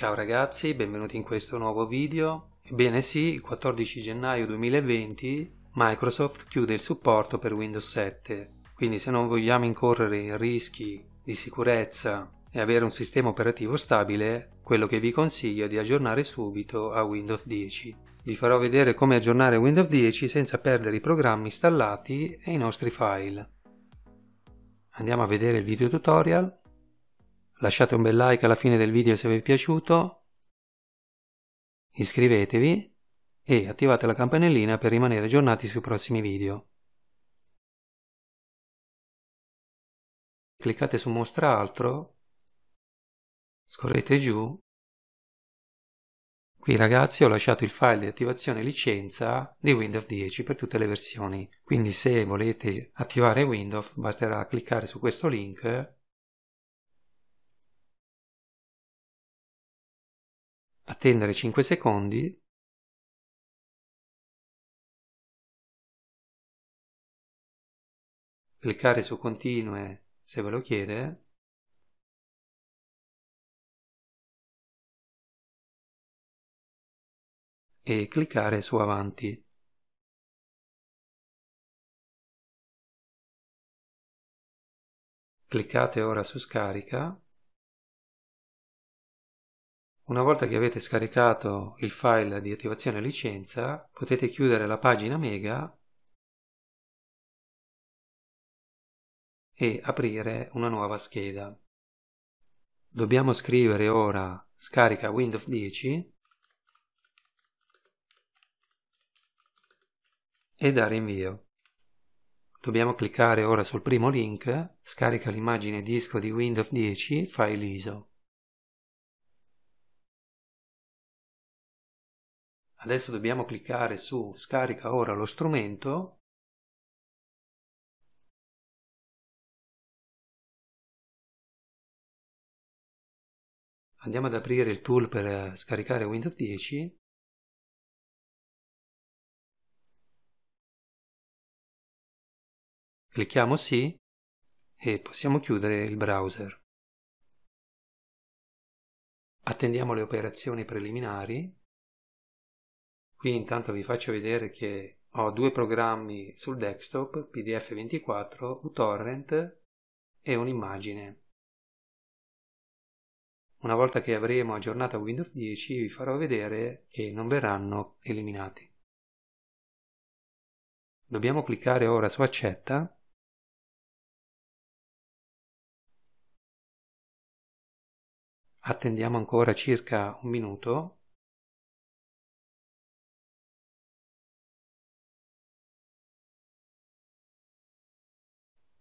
Ciao ragazzi, benvenuti in questo nuovo video. Ebbene sì, il 14 gennaio 2020 Microsoft chiude il supporto per Windows 7, quindi se non vogliamo incorrere in rischi di sicurezza e avere un sistema operativo stabile, quello che vi consiglio è di aggiornare subito a Windows 10. Vi farò vedere come aggiornare Windows 10 senza perdere i programmi installati e i nostri file. Andiamo a vedere il video tutorial lasciate un bel like alla fine del video se vi è piaciuto, iscrivetevi e attivate la campanellina per rimanere aggiornati sui prossimi video. Cliccate su mostra altro, scorrete giù, qui ragazzi ho lasciato il file di attivazione licenza di Windows 10 per tutte le versioni, quindi se volete attivare Windows basterà cliccare su questo link attendere 5 secondi cliccare su continue se ve lo chiede e cliccare su avanti. Cliccate ora su scarica una volta che avete scaricato il file di attivazione licenza, potete chiudere la pagina Mega e aprire una nuova scheda. Dobbiamo scrivere ora scarica Windows 10 e dare invio. Dobbiamo cliccare ora sul primo link, scarica l'immagine disco di Windows 10, file ISO. Adesso dobbiamo cliccare su scarica ora lo strumento Andiamo ad aprire il tool per eh, scaricare Windows 10 Clicchiamo sì e possiamo chiudere il browser. Attendiamo le operazioni preliminari Qui intanto vi faccio vedere che ho due programmi sul desktop, PDF24, uTorrent e un'immagine. Una volta che avremo aggiornato Windows 10 vi farò vedere che non verranno eliminati. Dobbiamo cliccare ora su accetta attendiamo ancora circa un minuto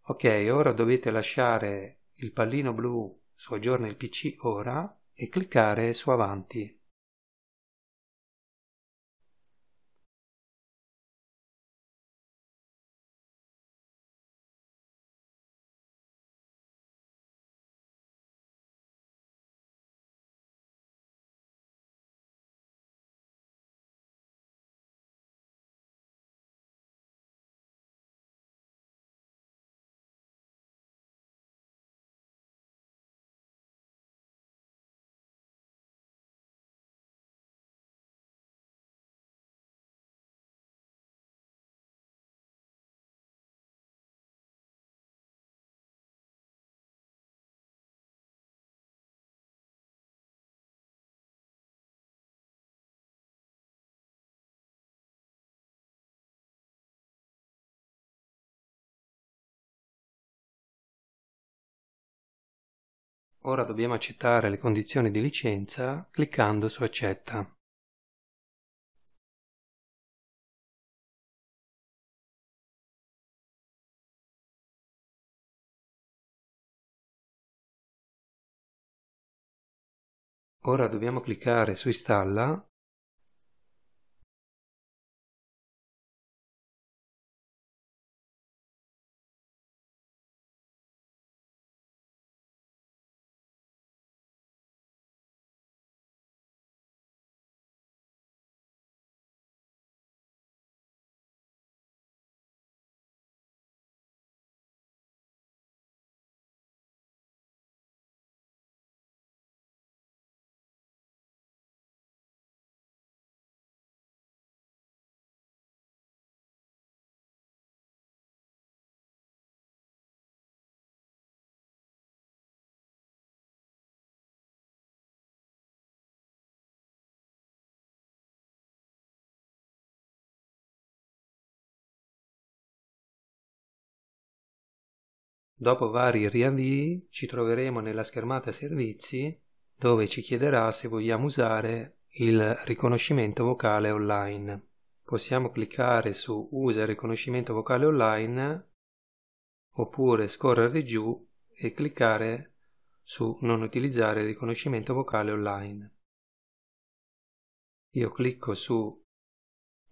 ok ora dovete lasciare il pallino blu soggiorna il pc ora e cliccare su avanti Ora dobbiamo accettare le condizioni di licenza cliccando su Accetta. Ora dobbiamo cliccare su Installa Dopo vari riavvii ci troveremo nella schermata servizi dove ci chiederà se vogliamo usare il riconoscimento vocale online. Possiamo cliccare su Usa il riconoscimento vocale online oppure scorrere giù e cliccare su Non utilizzare il riconoscimento vocale online. Io clicco su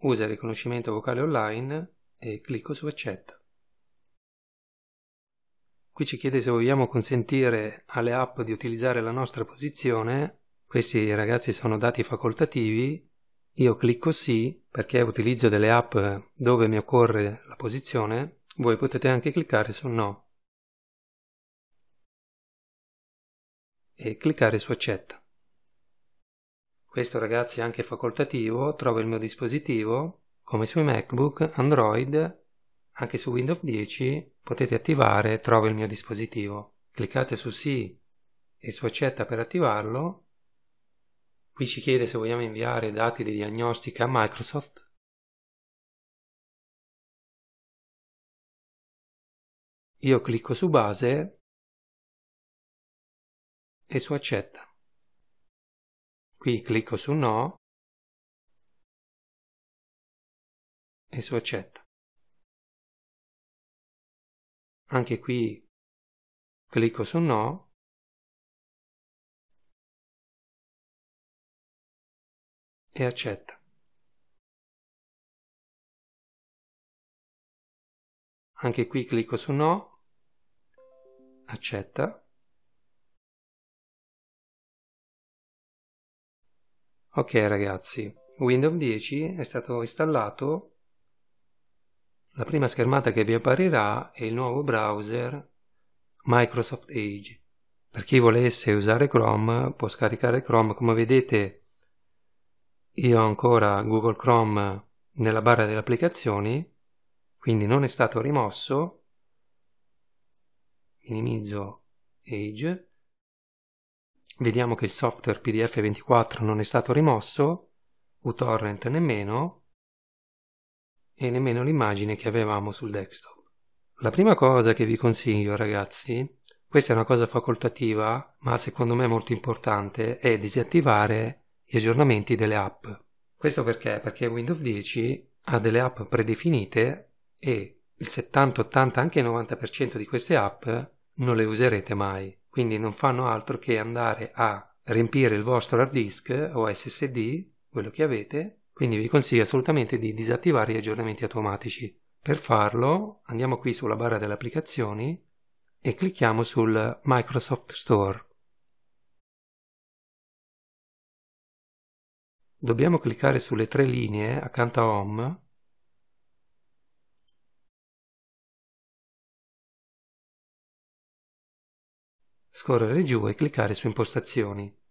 Usa il riconoscimento vocale online e clicco su Accetta. Qui ci chiede se vogliamo consentire alle app di utilizzare la nostra posizione. Questi ragazzi sono dati facoltativi. Io clicco sì perché utilizzo delle app dove mi occorre la posizione. Voi potete anche cliccare su no e cliccare su accetta. Questo ragazzi è anche facoltativo, trova il mio dispositivo, come sui MacBook, Android anche su Windows 10 potete attivare Trovo il mio dispositivo. Cliccate su Sì e su Accetta per attivarlo. Qui ci chiede se vogliamo inviare dati di diagnostica a Microsoft. Io clicco su Base e su Accetta. Qui clicco su No e su Accetta. Anche qui clicco su no. E accetta. Anche qui clicco su no. Accetta. Ok ragazzi, Windows 10 è stato installato la prima schermata che vi apparirà è il nuovo browser Microsoft Edge. Per chi volesse usare Chrome può scaricare Chrome, come vedete io ho ancora Google Chrome nella barra delle applicazioni, quindi non è stato rimosso. Minimizzo Edge. Vediamo che il software PDF24 non è stato rimosso, uTorrent nemmeno, e nemmeno l'immagine che avevamo sul desktop. La prima cosa che vi consiglio ragazzi, questa è una cosa facoltativa ma secondo me molto importante, è disattivare gli aggiornamenti delle app. Questo perché? Perché Windows 10 ha delle app predefinite e il 70, 80, anche il 90% di queste app non le userete mai, quindi non fanno altro che andare a riempire il vostro hard disk o SSD, quello che avete, quindi vi consiglio assolutamente di disattivare gli aggiornamenti automatici. Per farlo andiamo qui sulla barra delle applicazioni e clicchiamo sul Microsoft Store. Dobbiamo cliccare sulle tre linee accanto a Home scorrere giù e cliccare su impostazioni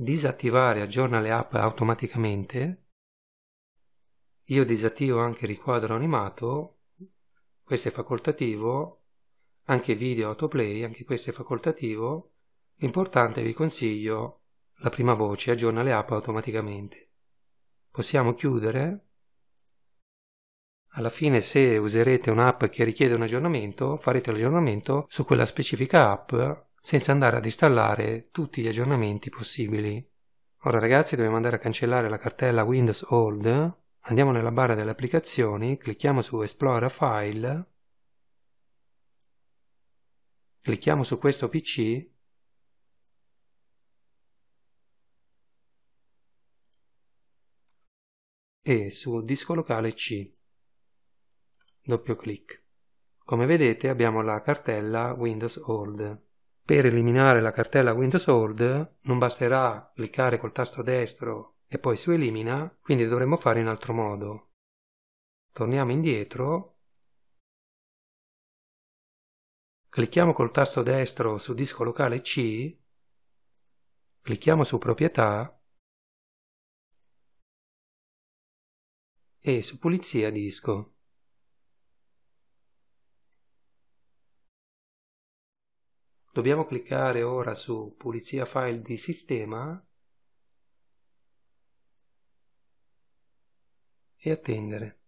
disattivare aggiorna le app automaticamente, io disattivo anche il riquadro animato, questo è facoltativo, anche video autoplay, anche questo è facoltativo, l'importante vi consiglio la prima voce, aggiorna le app automaticamente. Possiamo chiudere. Alla fine se userete un'app che richiede un aggiornamento, farete l'aggiornamento su quella specifica app senza andare ad installare tutti gli aggiornamenti possibili. Ora ragazzi dobbiamo andare a cancellare la cartella Windows Old, andiamo nella barra delle applicazioni, clicchiamo su Esplora File, clicchiamo su questo PC e su disco locale C. Doppio clic. Come vedete abbiamo la cartella Windows Old. Per eliminare la cartella Windows Hold non basterà cliccare col tasto destro e poi su elimina, quindi dovremmo fare in altro modo. Torniamo indietro, clicchiamo col tasto destro su disco locale C, clicchiamo su proprietà e su pulizia disco. dobbiamo cliccare ora su pulizia file di sistema e attendere.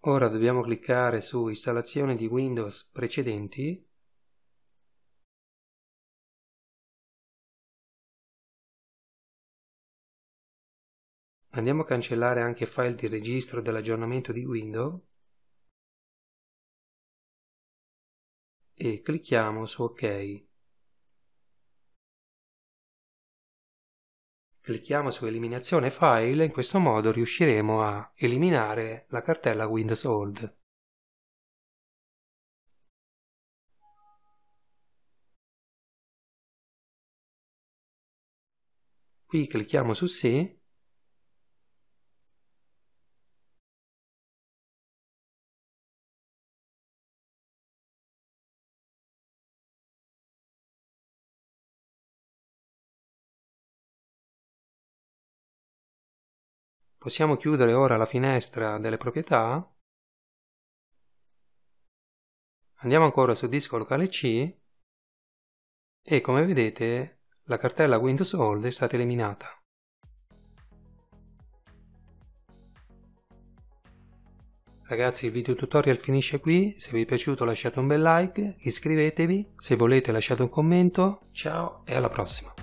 Ora dobbiamo cliccare su installazione di Windows precedenti Andiamo a cancellare anche file di registro dell'aggiornamento di Windows e clicchiamo su OK. Clicchiamo su Eliminazione file e in questo modo riusciremo a eliminare la cartella Windows Old. Qui clicchiamo su Sì Possiamo chiudere ora la finestra delle proprietà. Andiamo ancora sul disco locale C e come vedete la cartella Windows Old è stata eliminata. Ragazzi il video tutorial finisce qui, se vi è piaciuto lasciate un bel like, iscrivetevi, se volete lasciate un commento, ciao e alla prossima!